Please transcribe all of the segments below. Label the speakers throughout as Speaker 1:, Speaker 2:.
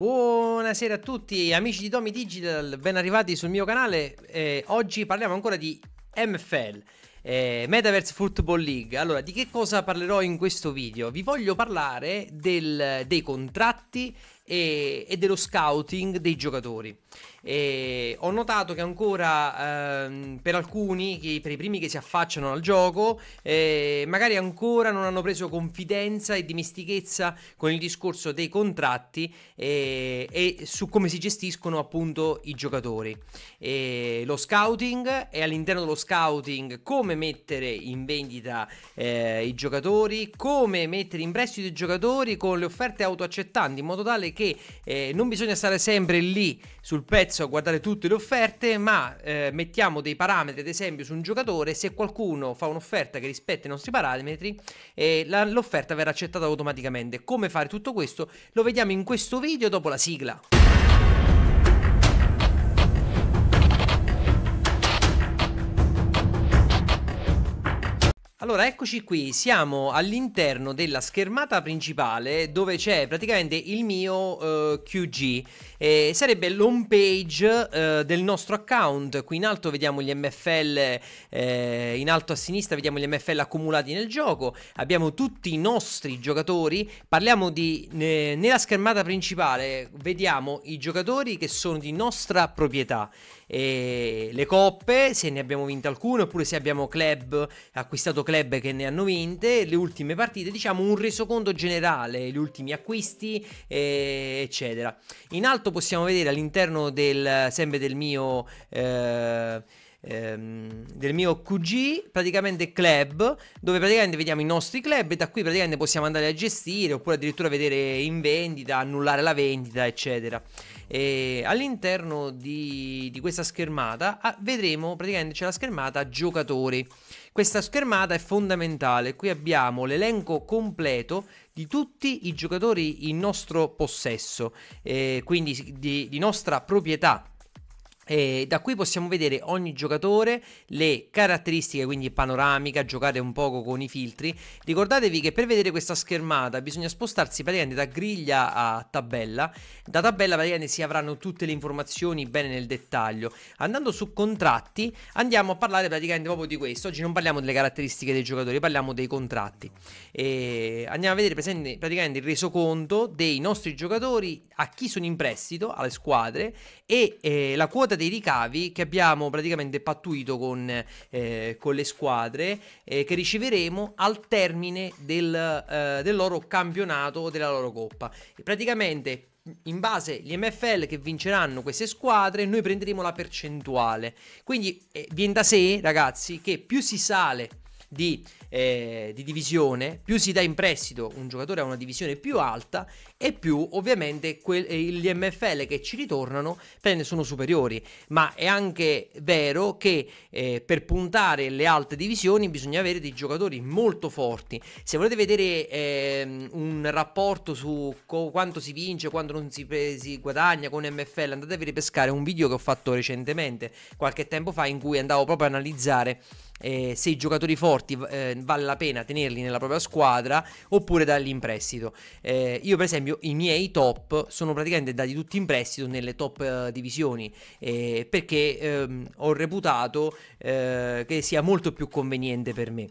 Speaker 1: Buonasera a tutti amici di Domi Digital, ben arrivati sul mio canale. Eh, oggi parliamo ancora di MFL, eh, Metaverse Football League. Allora, di che cosa parlerò in questo video? Vi voglio parlare del, dei contratti e, e dello scouting dei giocatori. E ho notato che ancora ehm, per alcuni, che, per i primi che si affacciano al gioco, eh, magari ancora non hanno preso confidenza e dimestichezza con il discorso dei contratti eh, e su come si gestiscono appunto i giocatori. E lo scouting e all'interno dello scouting come mettere in vendita eh, i giocatori, come mettere in prestito i giocatori con le offerte autoaccettanti in modo tale che eh, non bisogna stare sempre lì sul pezzo prezzo, a guardare tutte le offerte, ma eh, mettiamo dei parametri, ad esempio, su un giocatore, se qualcuno fa un'offerta che rispetta i nostri parametri, eh, la, l'offerta verrà accettata automaticamente. Come fare tutto questo? Lo vediamo in questo video dopo la sigla. Allora, eccoci qui, siamo all'interno della schermata principale dove c'è praticamente il mio eh, QG, eh, sarebbe l'home page eh, del nostro account, qui in alto vediamo gli MFL, eh, in alto a sinistra vediamo gli MFL accumulati nel gioco, abbiamo tutti i nostri giocatori, parliamo di, nella schermata principale vediamo i giocatori che sono di nostra proprietà, eh, le coppe, se ne abbiamo vinte alcune, oppure se abbiamo club, acquistato club che ne hanno vinte, le ultime partite, diciamo un resoconto generale, gli ultimi acquisti, eh, eccetera. In alto possiamo vedere all'interno del, sempre del mio... Eh, ehm, del mio QG, praticamente club, dove praticamente vediamo i nostri club e da qui praticamente possiamo andare a gestire oppure addirittura vedere in vendita, annullare la vendita, eccetera. E all'interno di, di questa schermata ah, vedremo praticamente c'è la schermata giocatori. Questa schermata è fondamentale, qui abbiamo l'elenco completo di tutti i giocatori in nostro possesso, eh, quindi di, di nostra proprietà e eh, da qui possiamo vedere ogni giocatore, le caratteristiche, quindi panoramica, giocate un poco con i filtri. Ricordatevi che per vedere questa schermata bisogna spostarsi praticamente da griglia a tabella. Da tabella praticamente si avranno tutte le informazioni bene nel dettaglio. Andando su contratti andiamo a parlare praticamente proprio di questo. Oggi non parliamo delle caratteristiche dei giocatori, parliamo dei contratti. E andiamo a vedere praticamente il resoconto dei nostri giocatori, a chi sono in prestito, alle squadre e eh, la quota dei ricavi che abbiamo praticamente pattuito con, eh, con le squadre eh, che riceveremo al termine del, eh, del loro campionato o della loro coppa. E praticamente in base agli MFL che vinceranno queste squadre, noi prenderemo la percentuale. Quindi eh, viene da sé, ragazzi, che più si sale di, eh, di divisione, più si dà in prestito un giocatore a una divisione più alta e più ovviamente que- eh, gli MFL che ci ritornano sono superiori. Ma è anche vero che eh, per puntare le alte divisioni bisogna avere dei giocatori molto forti. Se volete vedere eh, un rapporto su co- quanto si vince, quanto non si, pre- si guadagna con MFL, andate a ripescare un video che ho fatto recentemente, qualche tempo fa, in cui andavo proprio a analizzare eh, se i giocatori forti eh, vale la pena tenerli nella propria squadra oppure darli in prestito. Eh, io per esempio i miei top sono praticamente dati tutti in prestito nelle top eh, divisioni eh, perché ehm, ho reputato eh, che sia molto più conveniente per me.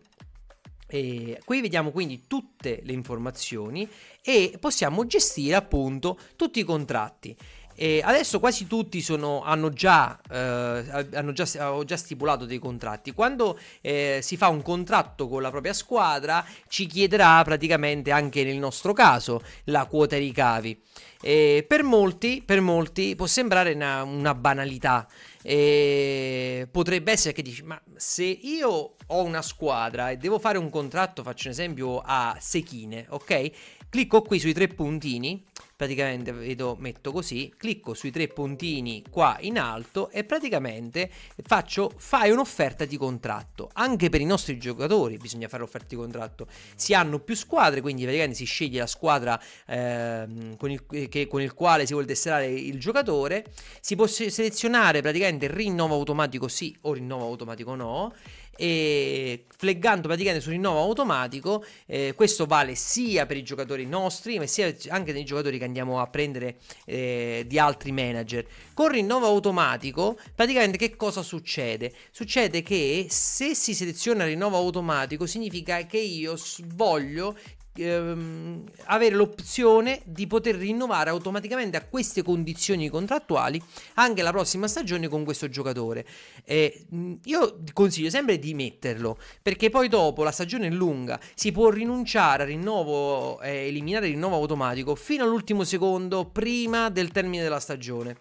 Speaker 1: E qui vediamo quindi tutte le informazioni e possiamo gestire appunto tutti i contratti. E adesso quasi tutti sono, hanno, già, eh, hanno già, già, stipulato dei contratti. Quando eh, si fa un contratto con la propria squadra, ci chiederà praticamente anche nel nostro caso la quota ricavi. E per, molti, per molti può sembrare una, una banalità. E potrebbe essere che dici: Ma se io ho una squadra e devo fare un contratto, faccio un esempio a Sechine, ok? Clicco qui sui tre puntini praticamente vedo, metto così, clicco sui tre puntini qua in alto e praticamente faccio, fai un'offerta di contratto. Anche per i nostri giocatori bisogna fare l'offerta di contratto. Si hanno più squadre, quindi praticamente si sceglie la squadra eh, con, il, che, con, il, quale si vuole tesserare il giocatore, si può selezionare praticamente rinnovo automatico sì o rinnovo automatico no e fleggando praticamente sul rinnovo automatico eh, questo vale sia per i giocatori nostri ma sia anche per i giocatori che andiamo a prendere eh, di altri manager con rinnovo automatico praticamente che cosa succede succede che se si seleziona rinnovo automatico significa che io voglio ehm, avere l'opzione di poter rinnovare automaticamente a queste condizioni contrattuali anche la prossima stagione con questo giocatore. Eh, io consiglio sempre di metterlo perché poi dopo la stagione è lunga, si può rinunciare a rinnovo, eh, eliminare il rinnovo automatico fino all'ultimo secondo prima del termine della stagione.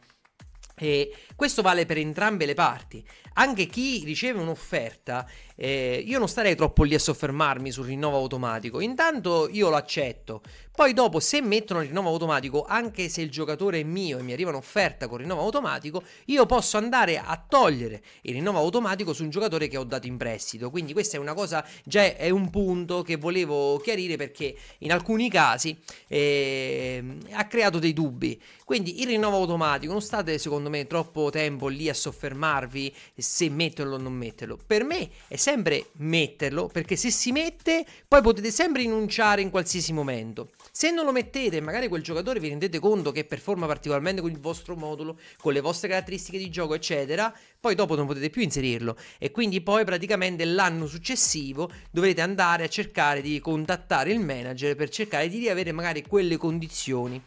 Speaker 1: E questo vale per entrambe le parti. Anche chi riceve un'offerta, eh, io non starei troppo lì a soffermarmi sul rinnovo automatico. Intanto io lo accetto. Poi dopo, se mettono il rinnovo automatico, anche se il giocatore è mio e mi arriva un'offerta con rinnovo automatico, io posso andare a togliere il rinnovo automatico su un giocatore che ho dato in prestito. Quindi questa è una cosa, già è un punto che volevo chiarire perché in alcuni casi eh, ha creato dei dubbi. Quindi il rinnovo automatico, non state secondo me troppo tempo lì a soffermarvi se metterlo o non metterlo. Per me è sempre metterlo, perché se si mette, poi potete sempre rinunciare in qualsiasi momento. Se non lo mettete, magari quel giocatore vi rendete conto che performa particolarmente con il vostro modulo, con le vostre caratteristiche di gioco, eccetera, poi dopo non potete più inserirlo e quindi poi praticamente l'anno successivo dovrete andare a cercare di contattare il manager per cercare di riavere magari quelle condizioni.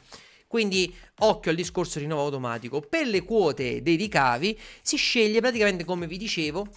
Speaker 1: Quindi occhio al discorso rinnovo automatico. Per le quote dei ricavi si sceglie praticamente come vi dicevo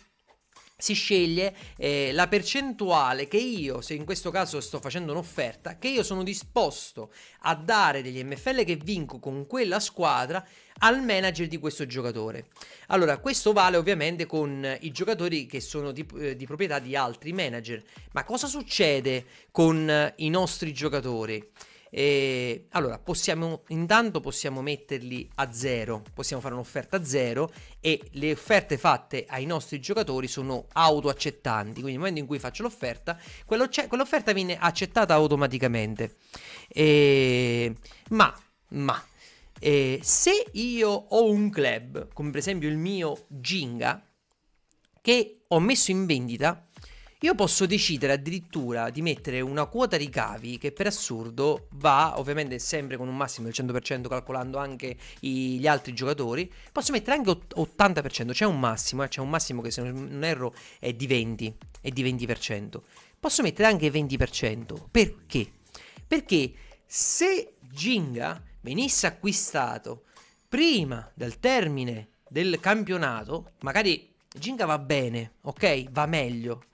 Speaker 1: si sceglie eh, la percentuale che io, se in questo caso sto facendo un'offerta, che io sono disposto a dare degli MFL che vinco con quella squadra al manager di questo giocatore. Allora, questo vale ovviamente con i giocatori che sono di, eh, di proprietà di altri manager. Ma cosa succede con eh, i nostri giocatori? E eh, allora, possiamo, intanto possiamo metterli a zero, possiamo fare un'offerta a zero e le offerte fatte ai nostri giocatori sono autoaccettanti, quindi nel momento in cui faccio l'offerta, quell'offerta viene accettata automaticamente. E, eh, ma, ma, eh, se io ho un club, come per esempio il mio Ginga, che ho messo in vendita, io posso decidere addirittura di mettere una quota ricavi che per assurdo va ovviamente sempre con un massimo del 100% calcolando anche i, gli altri giocatori. Posso mettere anche 80%, c'è un massimo, eh, c'è un massimo che se non erro è di 20, è di 20%. Posso mettere anche 20%. Perché? Perché se Ginga venisse acquistato prima del termine del campionato, magari Ginga va bene, ok? Va meglio,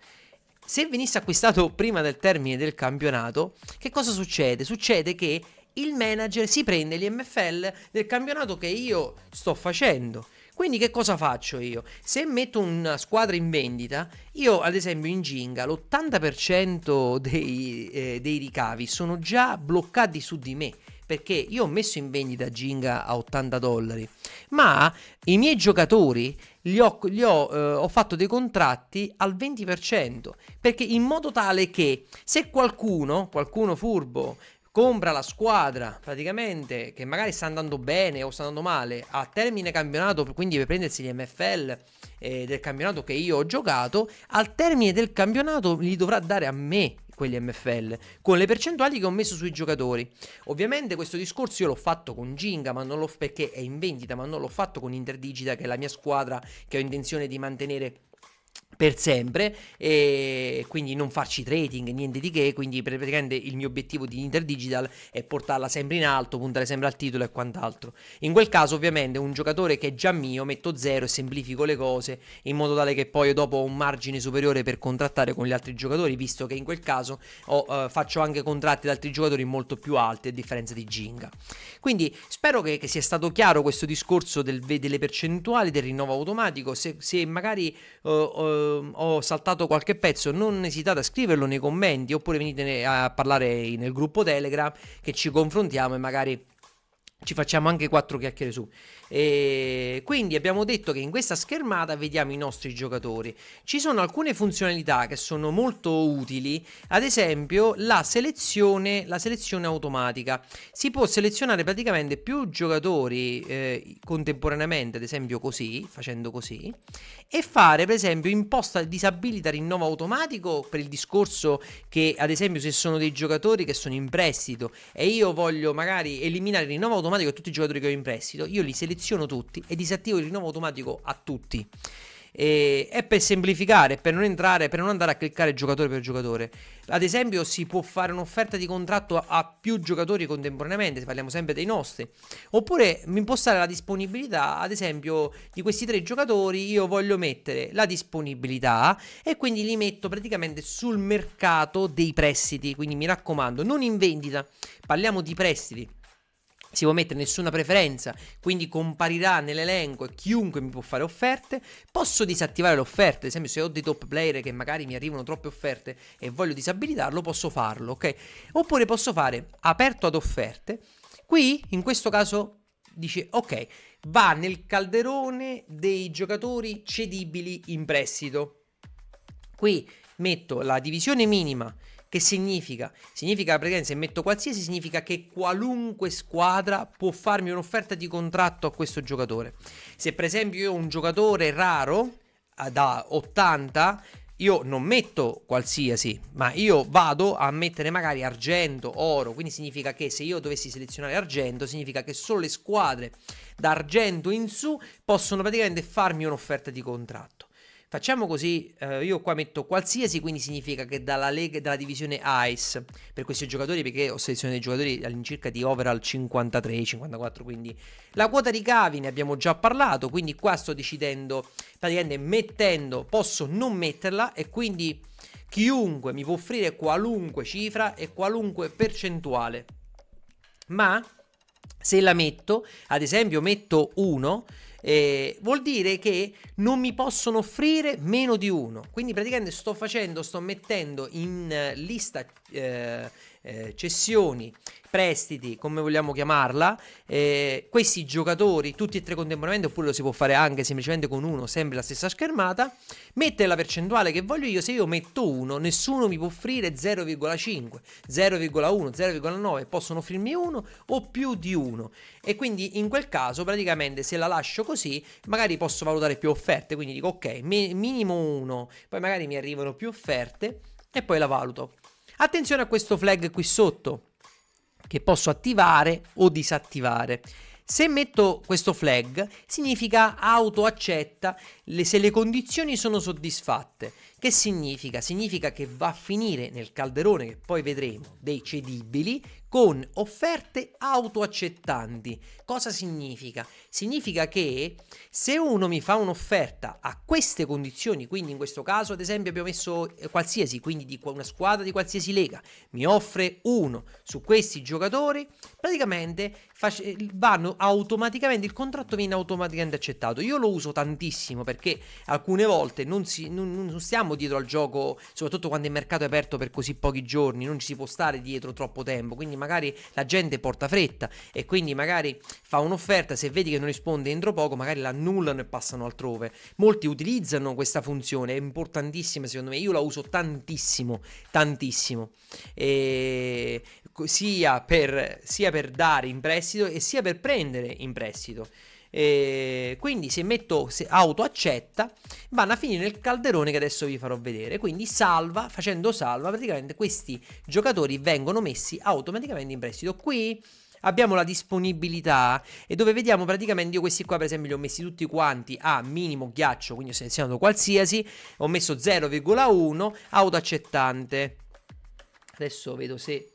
Speaker 1: se venisse acquistato prima del termine del campionato, che cosa succede? Succede che il manager si prende gli MFL del campionato che io sto facendo. Quindi che cosa faccio io? Se metto una squadra in vendita, io ad esempio in Ginga l'80% dei, eh, dei ricavi sono già bloccati su di me perché io ho messo in vendita Ginga a 80 dollari, ma i miei giocatori li ho, li ho, eh, ho fatto dei contratti al 20%, perché in modo tale che se qualcuno, qualcuno furbo, compra la squadra praticamente che magari sta andando bene o sta andando male a termine campionato, quindi per prendersi gli MFL eh, del campionato che io ho giocato, al termine del campionato li dovrà dare a me quelli MFL, con le percentuali che ho messo sui giocatori. Ovviamente questo discorso io l'ho fatto con Ginga, ma non l'ho perché è in vendita, ma non l'ho fatto con Interdigita, che è la mia squadra che ho intenzione di mantenere per sempre e quindi non farci trading niente di che quindi praticamente il mio obiettivo di Inter Digital è portarla sempre in alto puntare sempre al titolo e quant'altro in quel caso ovviamente un giocatore che è già mio metto zero e semplifico le cose in modo tale che poi dopo ho un margine superiore per contrattare con gli altri giocatori visto che in quel caso ho, eh, faccio anche contratti da altri giocatori molto più alti a differenza di Ginga quindi spero che, che sia stato chiaro questo discorso del, delle percentuali del rinnovo automatico se, se magari eh, eh Ehm, ho saltato qualche pezzo, non esitate a scriverlo nei commenti oppure venite a parlare nel gruppo Telegram che ci confrontiamo e magari ci facciamo anche quattro chiacchiere su. E quindi abbiamo detto che in questa schermata vediamo i nostri giocatori. Ci sono alcune funzionalità che sono molto utili, ad esempio la selezione, la selezione automatica. Si può selezionare praticamente più giocatori eh, contemporaneamente, ad esempio così, facendo così, e fare per esempio imposta disabilita rinnovo automatico per il discorso che ad esempio se sono dei giocatori che sono in prestito e io voglio magari eliminare il rinnovo automatico automatico a tutti i giocatori che ho in prestito, io li seleziono tutti e disattivo il rinnovo automatico a tutti. E, è per semplificare, per non, entrare, per non andare a cliccare giocatore per giocatore. Ad esempio, si può fare un'offerta di contratto a, a più giocatori contemporaneamente, se parliamo sempre dei nostri. Oppure impostare la disponibilità, ad esempio, di questi tre giocatori io voglio mettere la disponibilità e quindi li metto praticamente sul mercato dei prestiti. Quindi mi raccomando, non in vendita, parliamo di prestiti si può mettere nessuna preferenza, quindi comparirà nell'elenco e chiunque mi può fare offerte. Posso disattivare l'offerta, ad esempio se ho dei top player che magari mi arrivano troppe offerte e voglio disabilitarlo, posso farlo, ok? Oppure posso fare aperto ad offerte. Qui, in questo caso, dice ok, va nel calderone dei giocatori cedibili in prestito. Qui metto la divisione minima che significa? Significa praticamente se metto qualsiasi significa che qualunque squadra può farmi un'offerta di contratto a questo giocatore. Se per esempio io ho un giocatore raro eh, da 80 io non metto qualsiasi, ma io vado a mettere magari argento, oro, quindi significa che se io dovessi selezionare argento, significa che solo le squadre da argento in su possono praticamente farmi un'offerta di contratto. Facciamo così, eh, io qua metto qualsiasi, quindi significa che dalla Lega, dalla divisione ICE, per questi giocatori, perché ho selezionato dei giocatori all'incirca di overall 53-54, quindi la quota ricavi ne abbiamo già parlato, quindi qua sto decidendo, praticamente mettendo, posso non metterla e quindi chiunque mi può offrire qualunque cifra e qualunque percentuale. Ma se la metto, ad esempio metto 1, eh, vuol dire che non mi possono offrire meno di 1. Quindi praticamente sto facendo, sto mettendo in eh, lista eh, eh, cessioni, prestiti, come vogliamo chiamarla, eh, questi giocatori tutti e tre contemporaneamente, oppure lo si può fare anche semplicemente con uno, sempre la stessa schermata, mette la percentuale che voglio io, se io metto uno, nessuno mi può offrire 0,5, 0,1, 0,9, possono offrirmi uno o più di uno. E quindi in quel caso praticamente se la lascio così, magari posso valutare più offerte, quindi dico ok, minimo uno, poi magari mi arrivano più offerte e poi la valuto. Attenzione a questo flag qui sotto che posso attivare o disattivare. Se metto questo flag significa auto accetta le, se le condizioni sono soddisfatte. Che significa? Significa che va a finire nel calderone che poi vedremo dei cedibili con offerte autoaccettanti. Cosa significa? Significa che se uno mi fa un'offerta a queste condizioni, quindi in questo caso ad esempio abbiamo messo eh, qualsiasi, quindi di una squadra di qualsiasi lega, mi offre uno su questi giocatori, praticamente eh, vanno automaticamente, il contratto viene automaticamente accettato. Io lo uso tantissimo perché alcune volte non, si, non, non stiamo dietro al gioco, soprattutto quando il mercato è aperto per così pochi giorni, non ci si può stare dietro troppo tempo, quindi magari la gente porta fretta e quindi magari fa un'offerta, se vedi che non risponde entro poco, magari la annullano e passano altrove. Molti utilizzano questa funzione, è importantissima secondo me, io la uso tantissimo, tantissimo. E sia per, sia per dare in prestito e sia per prendere in prestito. E quindi se metto se auto accetta vanno a finire nel calderone che adesso vi farò vedere quindi salva facendo salva praticamente questi giocatori vengono messi automaticamente in prestito qui abbiamo la disponibilità e dove vediamo praticamente io questi qua per esempio li ho messi tutti quanti a minimo ghiaccio quindi ho selezionato qualsiasi ho messo 0,1 auto accettante adesso vedo se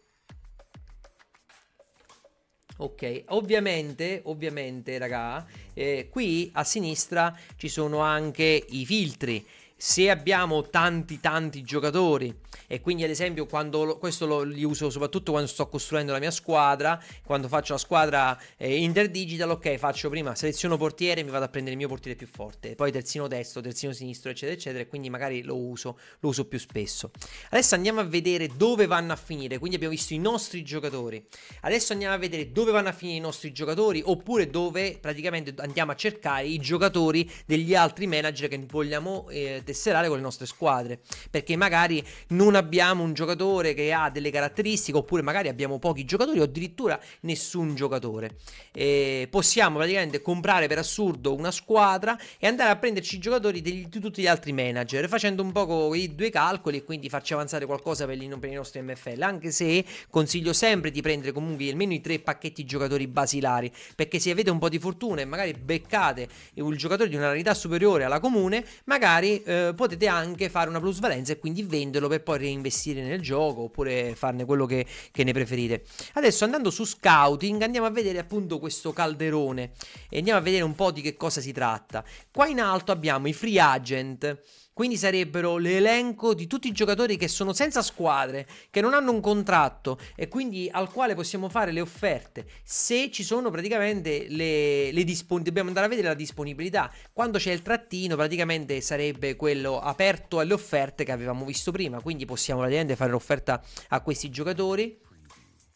Speaker 1: Ok, ovviamente, ovviamente, raga, eh, qui a sinistra ci sono anche i filtri se abbiamo tanti tanti giocatori e quindi ad esempio quando questo lo, li uso soprattutto quando sto costruendo la mia squadra, quando faccio la squadra eh, interdigital, ok, faccio prima seleziono portiere, mi vado a prendere il mio portiere più forte, poi terzino destro, terzino sinistro, eccetera eccetera, e quindi magari lo uso, lo uso più spesso. Adesso andiamo a vedere dove vanno a finire, quindi abbiamo visto i nostri giocatori. Adesso andiamo a vedere dove vanno a finire i nostri giocatori oppure dove praticamente andiamo a cercare i giocatori degli altri manager che vogliamo eh, tesserare con le nostre squadre, perché magari non abbiamo un giocatore che ha delle caratteristiche, oppure magari abbiamo pochi giocatori o addirittura nessun giocatore. E possiamo praticamente comprare per assurdo una squadra e andare a prenderci i giocatori degli, di tutti gli altri manager, facendo un po' i due calcoli e quindi farci avanzare qualcosa per, gli, per i nostri MFL, anche se consiglio sempre di prendere comunque almeno i tre pacchetti giocatori basilari, perché se avete un po' di fortuna e magari beccate il giocatore di una rarità superiore alla comune, magari... Eh, eh, potete anche fare una plusvalenza e quindi venderlo per poi reinvestire nel gioco oppure farne quello che, che, ne preferite. Adesso andando su scouting andiamo a vedere appunto questo calderone e andiamo a vedere un po' di che cosa si tratta. Qua in alto abbiamo i free agent quindi sarebbero l'elenco di tutti i giocatori che sono senza squadre, che non hanno un contratto e quindi al quale possiamo fare le offerte. Se ci sono praticamente le, le disponibilità, dobbiamo andare a vedere la disponibilità. Quando c'è il trattino, praticamente sarebbe quello aperto alle offerte che avevamo visto prima. Quindi possiamo praticamente fare l'offerta a questi giocatori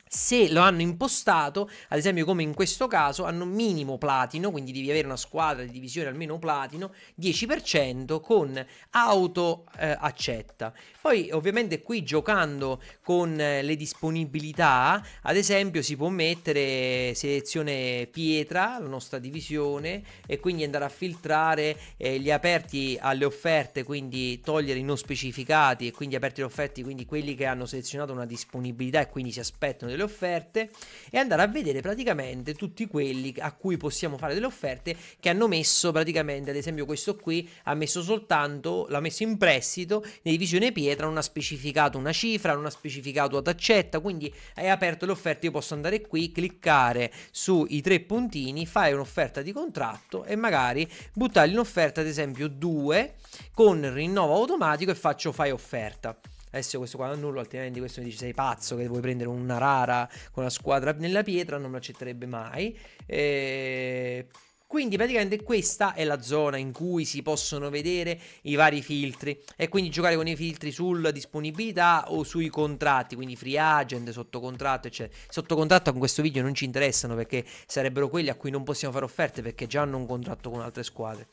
Speaker 1: se lo hanno impostato, ad esempio come in questo caso, hanno minimo platino, quindi devi avere una squadra di divisione almeno platino, 10% con auto eh, accetta. Poi ovviamente qui giocando con eh, le disponibilità, ad esempio si può mettere selezione pietra, la nostra divisione, e quindi andare a filtrare eh, gli aperti alle offerte, quindi togliere i non specificati e quindi aperti alle offerte, quindi quelli che hanno selezionato una disponibilità e quindi si aspettano delle offerte e andare a vedere praticamente tutti quelli a cui possiamo fare delle offerte che hanno messo praticamente, ad esempio questo qui ha messo soltanto, l'ha messo in prestito nei divisione pietra, non ha specificato una cifra, non ha specificato ad accetta, quindi hai aperto le offerte, io posso andare qui, cliccare sui tre puntini, fare un'offerta di contratto e magari buttargli un'offerta ad esempio 2 con rinnovo automatico e faccio fai offerta. Adesso questo qua lo annullo, altrimenti questo mi dice sei pazzo che vuoi prendere una rara con la squadra nella pietra, non lo accetterebbe mai. E... Eh, quindi praticamente questa è la zona in cui si possono vedere i vari filtri e quindi giocare con i filtri sulla disponibilità o sui contratti, quindi free agent, sotto contratto, eccetera. Sotto contratto con questo video non ci interessano perché sarebbero quelli a cui non possiamo fare offerte perché già hanno un contratto con altre squadre.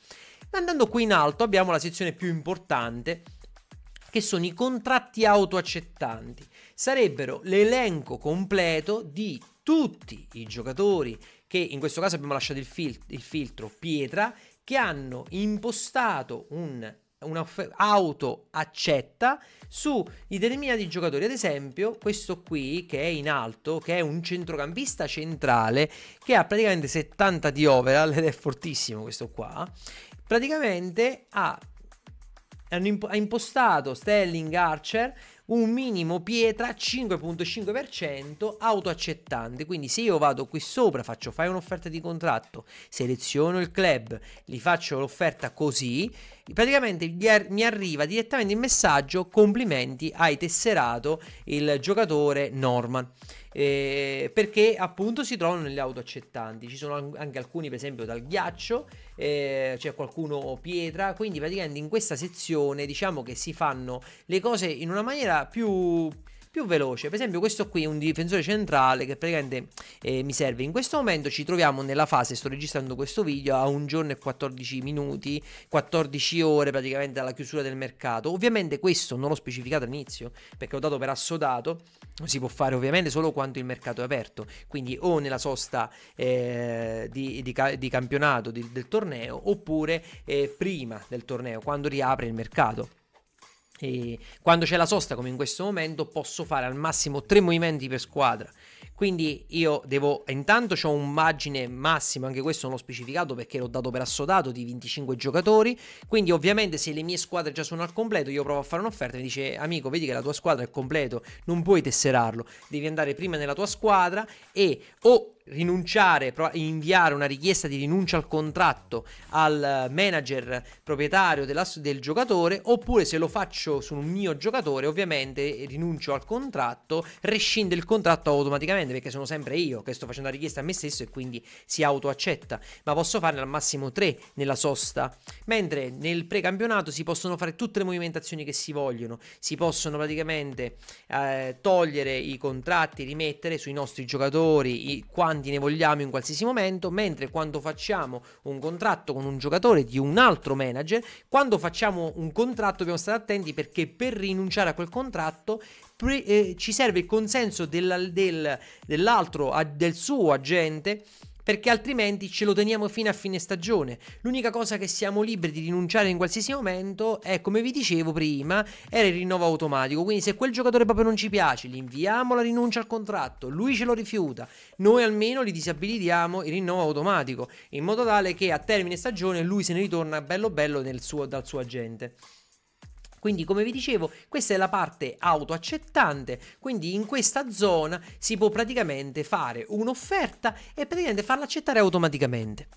Speaker 1: andando qui in alto abbiamo la sezione più importante che sono i contratti autoaccettanti. Sarebbero l'elenco completo di tutti i giocatori che in questo caso abbiamo lasciato il, fil- il filtro pietra che hanno impostato un auto accetta su i determinati giocatori. Ad esempio, questo qui che è in alto, che è un centrocampista centrale che ha praticamente 70 di overall ed è fortissimo questo qua. Praticamente ha imp- ha impostato Sterling Archer un minimo pietra 5.5% autoaccettante. Quindi se io vado qui sopra, faccio fai un'offerta di contratto, seleziono il club, gli faccio l'offerta così, praticamente mi arriva direttamente il messaggio complimenti hai tesserato il giocatore Norman. Eh, perché appunto si trovano nelle auto accettanti. Ci sono anche alcuni, per esempio, dal ghiaccio eh, c'è cioè qualcuno pietra, quindi praticamente in questa sezione diciamo che si fanno le cose in una maniera più più veloce. Per esempio, questo qui è un difensore centrale che praticamente eh, mi serve. In questo momento ci troviamo nella fase, sto registrando questo video a un giorno e 14 minuti, 14 ore praticamente dalla chiusura del mercato. Ovviamente questo non l'ho specificato all'inizio perché ho dato per assodato, si può fare ovviamente solo quando il mercato è aperto, quindi o nella sosta eh, di, di, di, campionato di, del torneo oppure eh, prima del torneo, quando riapre il mercato. E quando c'è la sosta, come in questo momento, posso fare al massimo tre movimenti per squadra. Quindi io devo, intanto ho un margine massimo, anche questo non l'ho specificato perché l'ho dato per assodato di 25 giocatori, quindi ovviamente se le mie squadre già sono al completo io provo a fare un'offerta e mi dice amico vedi che la tua squadra è al completo, non puoi tesserarlo, devi andare prima nella tua squadra e o rinunciare, inviare una richiesta di rinuncia al contratto al manager proprietario del giocatore, oppure se lo faccio su un mio giocatore, ovviamente rinuncio al contratto, rescinde il contratto automaticamente perché sono sempre io che sto facendo la richiesta a me stesso e quindi si autoaccetta, ma posso farne al massimo tre nella sosta, mentre nel precampionato si possono fare tutte le movimentazioni che si vogliono, si possono praticamente eh, togliere i contratti, rimettere sui nostri giocatori i, quanti quanti ne vogliamo in qualsiasi momento, mentre quando facciamo un contratto con un giocatore di un altro manager, quando facciamo un contratto dobbiamo stare attenti perché per rinunciare a quel contratto pre- eh, ci serve il consenso della, del, dell'altro, a, del suo agente perché altrimenti ce lo teniamo fino a fine stagione. L'unica cosa che siamo liberi di rinunciare in qualsiasi momento è, come vi dicevo prima, era il rinnovo automatico. Quindi se quel giocatore proprio non ci piace, gli inviamo la rinuncia al contratto, lui ce lo rifiuta, noi almeno gli disabilitiamo il rinnovo automatico, in modo tale che a termine stagione lui se ne ritorna bello bello suo, dal suo agente. Quindi come vi dicevo questa è la parte autoaccettante, quindi in questa zona si può praticamente fare un'offerta e praticamente farla accettare automaticamente.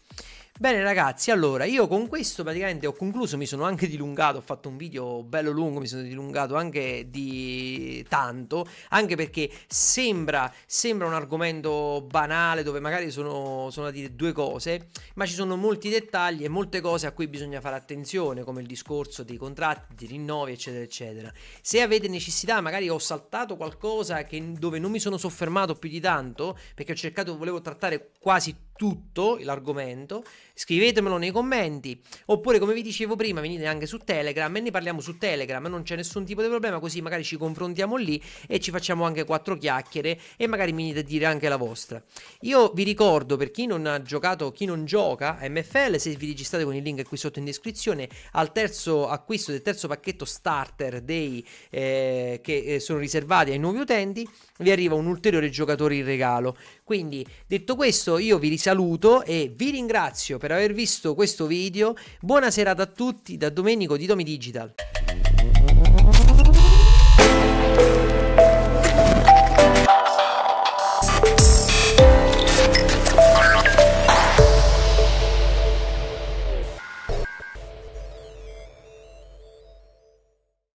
Speaker 1: Bene ragazzi, allora io con questo praticamente ho concluso, mi sono anche dilungato, ho fatto un video bello lungo, mi sono dilungato anche di tanto, anche perché sembra, sembra un argomento banale dove magari sono, sono da dire due cose, ma ci sono molti dettagli e molte cose a cui bisogna fare attenzione, come il discorso dei contratti, dei rinnovi, eccetera, eccetera. Se avete necessità, magari ho saltato qualcosa che, dove non mi sono soffermato più di tanto, perché ho cercato, volevo trattare quasi tutto, tutto l'argomento, scrivetemelo nei commenti, oppure come vi dicevo prima venite anche su Telegram e ne parliamo su Telegram, non c'è nessun tipo di problema, così magari ci confrontiamo lì e ci facciamo anche quattro chiacchiere e magari mi venite a dire anche la vostra. Io vi ricordo per chi non ha giocato, chi non gioca a MFL, se vi registrate con il link qui sotto in descrizione, al terzo acquisto del terzo pacchetto starter dei, eh, che eh, sono riservati ai nuovi utenti, vi arriva un ulteriore giocatore in regalo. Quindi detto questo io vi risaluto e vi ringrazio per aver visto questo video. Buona serata a tutti da Domenico di Domi Digital.